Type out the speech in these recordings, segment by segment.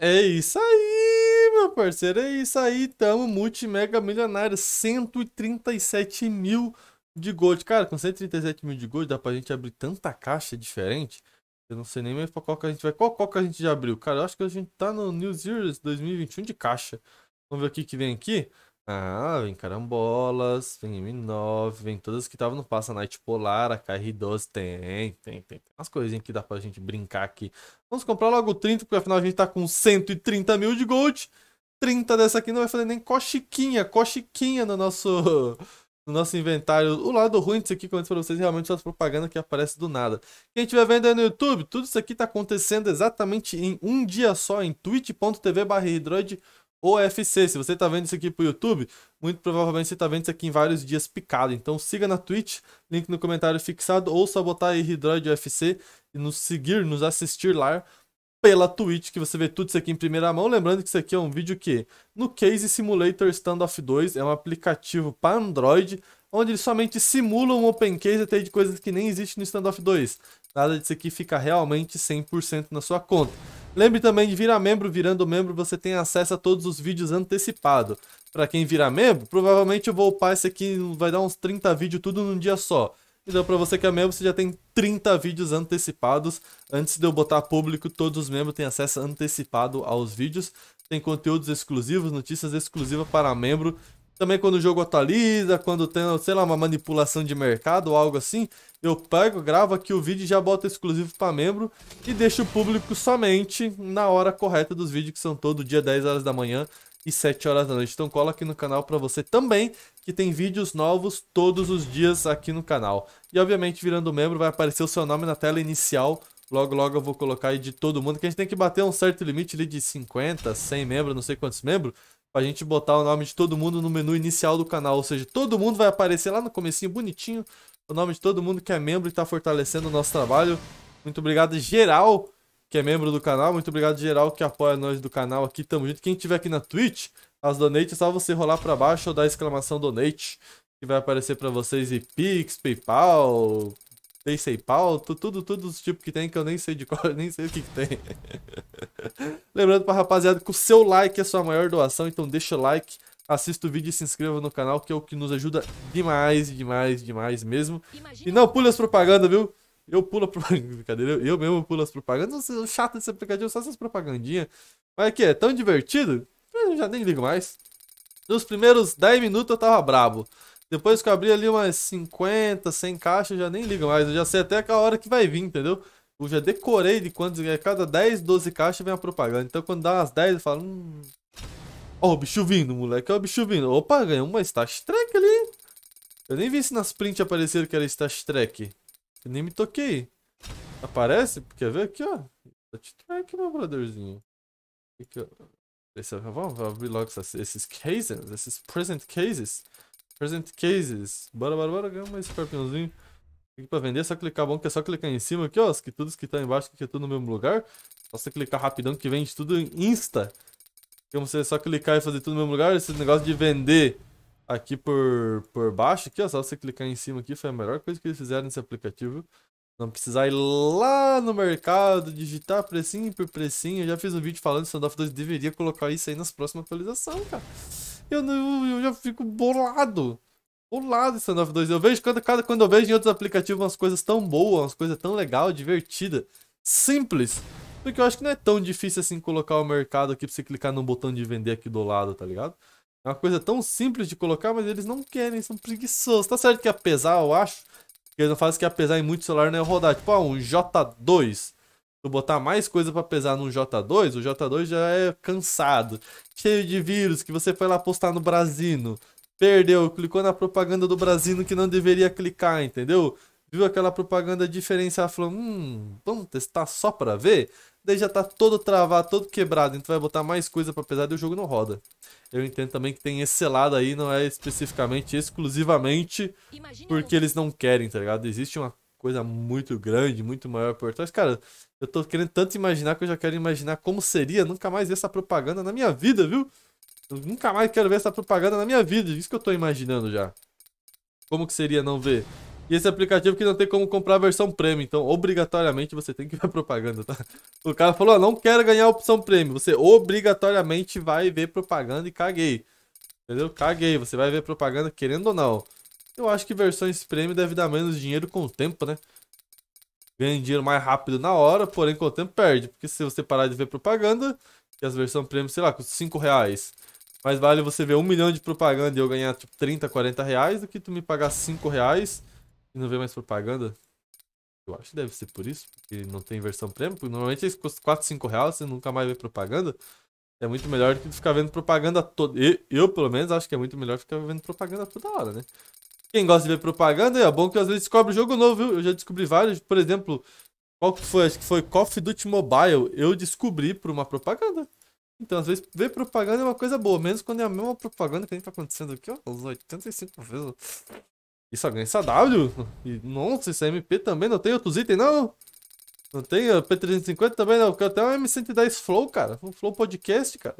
É isso aí, meu parceiro. É isso aí. Tamo multimega milionário. 137 mil de gold. Cara, com 137 mil de gold dá pra gente abrir tanta caixa diferente. Eu não sei nem mesmo pra qual que a gente vai. Qual, qual que a gente já abriu? Cara, eu acho que a gente tá no New Year's 2021 de caixa. Vamos ver o que que vem aqui. Ah, vem Carambolas, vem M9, vem todas que estavam no Passa Night Polar, a KR12 tem, tem, tem, tem umas coisinhas que dá pra gente brincar aqui. Vamos comprar logo 30, porque afinal a gente tá com 130 mil de gold. 30 dessa aqui não vai fazer nem coxiquinha, coxiquinha no nosso, no nosso inventário. O lado ruim disso aqui, como eu disse pra vocês, realmente é são as propagandas que aparecem do nada. Quem estiver vendo aí no YouTube, tudo isso aqui tá acontecendo exatamente em um dia só, em twitch.tv barra OFC. Se você está vendo isso aqui pro YouTube, muito provavelmente você está vendo isso aqui em vários dias picado. Então siga na Twitch, link no comentário fixado, ou botar aí Hydroid UFC e nos seguir, nos assistir lá pela Twitch, que você vê tudo isso aqui em primeira mão. Lembrando que isso aqui é um vídeo que no Case Simulator Standoff 2 é um aplicativo para Android, onde ele somente simula um open case até de coisas que nem existem no Standoff 2. Nada disso aqui fica realmente 100% na sua conta. Lembre também de virar membro. Virando membro, você tem acesso a todos os vídeos antecipado. Para quem virar membro, provavelmente eu vou upar esse aqui, vai dar uns 30 vídeos tudo num dia só. Então, para você que é membro, você já tem 30 vídeos antecipados. Antes de eu botar público, todos os membros têm acesso antecipado aos vídeos. Tem conteúdos exclusivos, notícias exclusivas para membro. Também quando o jogo atualiza, quando tem, sei lá, uma manipulação de mercado ou algo assim, eu pego, gravo aqui o vídeo e já boto exclusivo para membro e deixo o público somente na hora correta dos vídeos, que são todo dia 10 horas da manhã e 7 horas da noite. Então cola aqui no canal para você também, que tem vídeos novos todos os dias aqui no canal. E obviamente, virando membro, vai aparecer o seu nome na tela inicial. Logo, logo eu vou colocar aí de todo mundo, que a gente tem que bater um certo limite ali de 50, 100 membros, não sei quantos membros, pra gente botar o nome de todo mundo no menu inicial do canal. Ou seja, todo mundo vai aparecer lá no comecinho bonitinho o nome de todo mundo que é membro e tá fortalecendo o nosso trabalho. Muito obrigado geral que é membro do canal, muito obrigado geral que apoia nós do canal aqui, tamo junto. Quem tiver aqui na Twitch, as donates, é só você rolar para baixo ou dar exclamação donate que vai aparecer para vocês e Pix, PayPal, tem sei pau, tudo, tudo os tipos que tem, que eu nem sei de qual, nem sei o que, que tem. Lembrando pra rapaziada que o seu like é a sua maior doação, então deixa o like, assista o vídeo e se inscreva no canal, que é o que nos ajuda demais, demais, demais mesmo. Imagina... E não pule as propagandas, viu? Eu pulo a propaganda, eu, mesmo pulo as propagandas, o chato desse aplicativo só essas propagandinhas. Mas que é tão divertido, eu já nem ligo mais. Nos primeiros 10 minutos eu tava brabo. Depois que eu abri ali umas 50, 100 caixas, já nem liga mais. Eu já sei até a hora que vai vir, entendeu? Eu já decorei de quantos. É, cada 10, 12 caixas vem a propaganda. Então quando dá umas 10, eu falo. Hum... Ó, oh, o bicho vindo, moleque. Ó, oh, o bicho vindo. Opa, ganhou uma Stash Track ali. Eu nem vi se nas prints apareceram que era Stash Track. Eu nem me toquei. Aparece? Quer ver aqui, ó? Stash Track, meu brotherzinho. Esse, vamos abrir logo esses cases, esses present cases. Present cases. Bora, bora, bora. Ganha mais escorpiãozinho. Aqui pra vender, é só clicar. Bom que é só clicar em cima aqui, ó. que quitudas que tá embaixo, que é tudo no mesmo lugar. Só você clicar rapidão que vende tudo insta. Como então você só clicar e fazer tudo no mesmo lugar. Esse negócio de vender aqui por, por baixo, aqui, ó. Só você clicar em cima aqui. Foi a melhor coisa que eles fizeram nesse aplicativo. Não precisar ir lá no mercado, digitar precinho por precinho. Eu já fiz um vídeo falando que o Sand 2 deveria colocar isso aí nas próximas atualizações, cara. Eu, eu já fico bolado. Bolado esse Stand 2. Eu vejo quando, cada, quando eu vejo em outros aplicativos umas coisas tão boas, umas coisas tão legal, divertida, simples. Porque eu acho que não é tão difícil assim colocar o mercado aqui pra você clicar no botão de vender aqui do lado, tá ligado? É uma coisa tão simples de colocar, mas eles não querem, são preguiçosos. Tá certo que apesar, eu acho, que eles não fazem que apesar em muito celular não é rodar. Tipo, ah, um J2 botar mais coisa para pesar no J2, o J2 já é cansado, cheio de vírus que você foi lá postar no Brasino, perdeu, clicou na propaganda do Brasino que não deveria clicar, entendeu? Viu aquela propaganda diferencial, falou, hum, vamos testar só para ver? Daí já tá todo travado, todo quebrado, então vai botar mais coisa para pesar e o jogo não roda. Eu entendo também que tem esse lado aí, não é especificamente, exclusivamente, porque eles não querem, tá ligado? Existe uma coisa muito grande, muito maior por trás. Cara, eu tô querendo tanto imaginar que eu já quero imaginar como seria nunca mais ver essa propaganda na minha vida, viu? Eu nunca mais quero ver essa propaganda na minha vida. Isso que eu tô imaginando já. Como que seria não ver? E esse aplicativo que não tem como comprar a versão premium, então obrigatoriamente você tem que ver a propaganda, tá? O cara falou, ah, não quero ganhar a opção premium. Você obrigatoriamente vai ver propaganda e caguei. Entendeu? Caguei. Você vai ver propaganda querendo ou não. Eu acho que versões premium deve dar menos dinheiro com o tempo, né? Ganha dinheiro mais rápido na hora, porém com o tempo perde. Porque se você parar de ver propaganda, que as versões premium, sei lá, custa 5 reais. Mais vale você ver um milhão de propaganda e eu ganhar tipo 30, 40 reais do que tu me pagar 5 reais e não ver mais propaganda. Eu acho que deve ser por isso, porque não tem versão premium. Porque normalmente eles custam 4, 5 reais, você nunca mais vê propaganda. É muito melhor do que ficar vendo propaganda toda. Eu, pelo menos, acho que é muito melhor ficar vendo propaganda toda hora, né? Quem gosta de ver propaganda é bom que às vezes descobre jogo novo, viu? Eu já descobri vários, por exemplo, qual que foi? Acho que foi Coffee Duty Mobile. Eu descobri por uma propaganda. Então, às vezes, ver propaganda é uma coisa boa, menos quando é a mesma propaganda que a gente tá acontecendo aqui, ó, uns 85 vezes. Isso é essa W? E, nossa, isso é MP também, não tem outros itens, não? Não tem é, P350 também, não? Porque até um M110 Flow, cara. Um Flow Podcast, cara.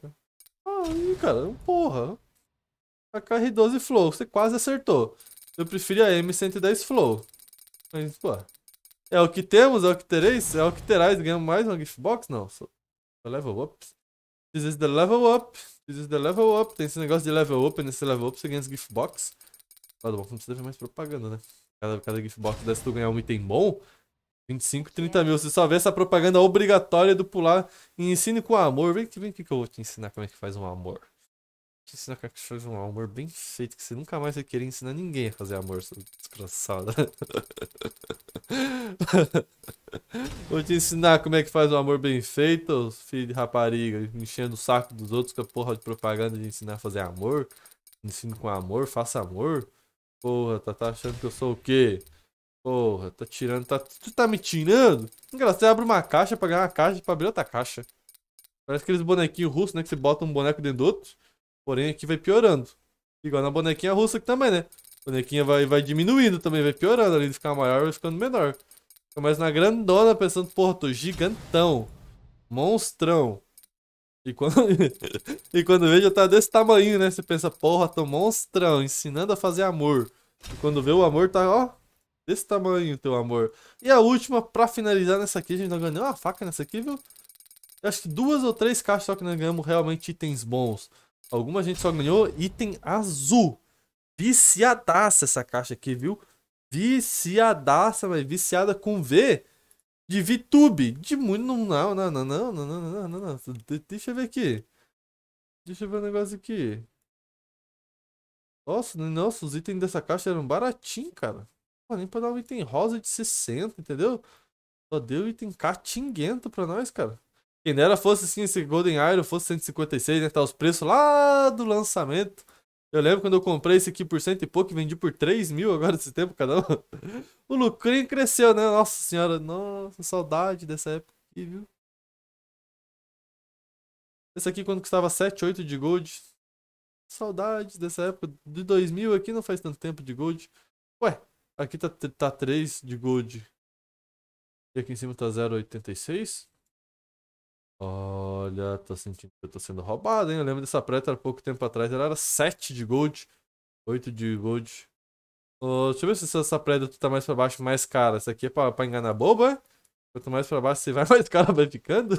Aí, cara, porra. A KR12 Flow, você quase acertou. Eu prefiro a M110 Flow. Mas, pô. É o que temos, é o que tereis, é o que terás. Ganhamos mais uma gift box? Não. So, level up. This is the level up. This is the level up. Tem esse negócio de level up. Nesse level up você ganha as gift box. Tá bom, não precisa ver mais propaganda, né? Cada, cada gift box dessa tu ganhar um item bom. 25, 30 mil. Você só vê essa propaganda obrigatória do pular e ensine com amor. Vem, vem aqui que eu vou te ensinar como é que faz um amor te ensinar como é que faz um amor bem feito, que você nunca mais vai querer ensinar ninguém a fazer amor, sua desgraçada. Vou te ensinar como é que faz um amor bem feito, filho de rapariga, enchendo o saco dos outros com a porra de propaganda de ensinar a fazer amor. Ensino com amor, faça amor. Porra, tá, tá achando que eu sou o quê? Porra, tá tirando, tá... Tu tá me tirando? Engraçado, você abre uma caixa pra ganhar uma caixa pra abrir outra caixa. Parece aqueles bonequinhos russos, né? Que você bota um boneco dentro do outro. Porém, aqui vai piorando. Igual na bonequinha russa aqui também, né? A bonequinha vai, vai diminuindo também, vai piorando. Ali de ficar maior, vai ficando menor. Fica mais na grandona, pensando, porra, tô gigantão. Monstrão. E quando, e quando vê, já tá desse tamanho, né? Você pensa, porra, tô monstrão, ensinando a fazer amor. E quando vê, o amor tá, ó, desse tamanho, teu amor. E a última, pra finalizar nessa aqui, a gente não ganhou uma faca nessa aqui, viu? Eu acho que duas ou três caixas só que nós ganhamos realmente itens bons. Alguma gente só ganhou item azul. Viciadaça essa caixa aqui, viu? Viciadaça, mas viciada com V de VTube. De muito. Não, não, não, não, não, não, não, não, não. Deixa eu ver aqui. Deixa eu ver o um negócio aqui. Nossa, nossa, os itens dessa caixa eram baratinhos, cara. Pô, nem pra dar um item rosa de 60, entendeu? Só deu item catinguento pra nós, cara. Quem dera fosse assim, esse Golden Iron fosse 156, né? Tá os preços lá do lançamento. Eu lembro quando eu comprei esse aqui por cento e pouco e vendi por 3 mil agora desse tempo, cada um. o lucrinho cresceu, né? Nossa senhora, nossa, saudade dessa época aqui, viu? Esse aqui quando custava 7, 8 de gold. saudade dessa época. De 2000 aqui não faz tanto tempo de gold. Ué, aqui tá, tá 3 de gold. E aqui em cima tá 0,86. Olha, tô sentindo que eu tô sendo roubado, hein? Eu lembro dessa preta há pouco tempo atrás. Ela era 7 de gold, 8 de gold. Oh, deixa eu ver se essa preta tá mais pra baixo, mais cara. Essa aqui é pra, pra enganar boba. É? Quanto mais pra baixo você vai, mais cara vai ficando.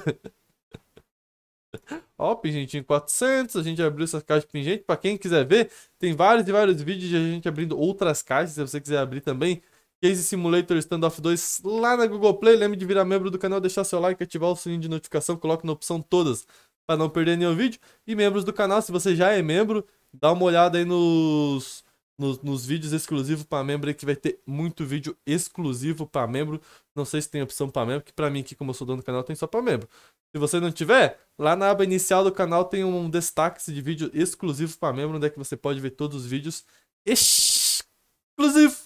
Ó, pingentinho 400. A gente abriu essas caixas de pingente. Pra quem quiser ver, tem vários e vários vídeos de a gente abrindo outras caixas. Se você quiser abrir também, Case Simulator Standoff 2 lá na Google Play. Lembre de virar membro do canal, deixar seu like, ativar o sininho de notificação, coloque na opção todas para não perder nenhum vídeo. E membros do canal, se você já é membro, dá uma olhada aí nos, nos, nos vídeos exclusivos para membro aí, que vai ter muito vídeo exclusivo para membro. Não sei se tem opção para membro, que para mim aqui, como eu sou dono do canal, tem só para membro. Se você não tiver, lá na aba inicial do canal tem um destaque de vídeo exclusivo para membro, onde é que você pode ver todos os vídeos exclusivos.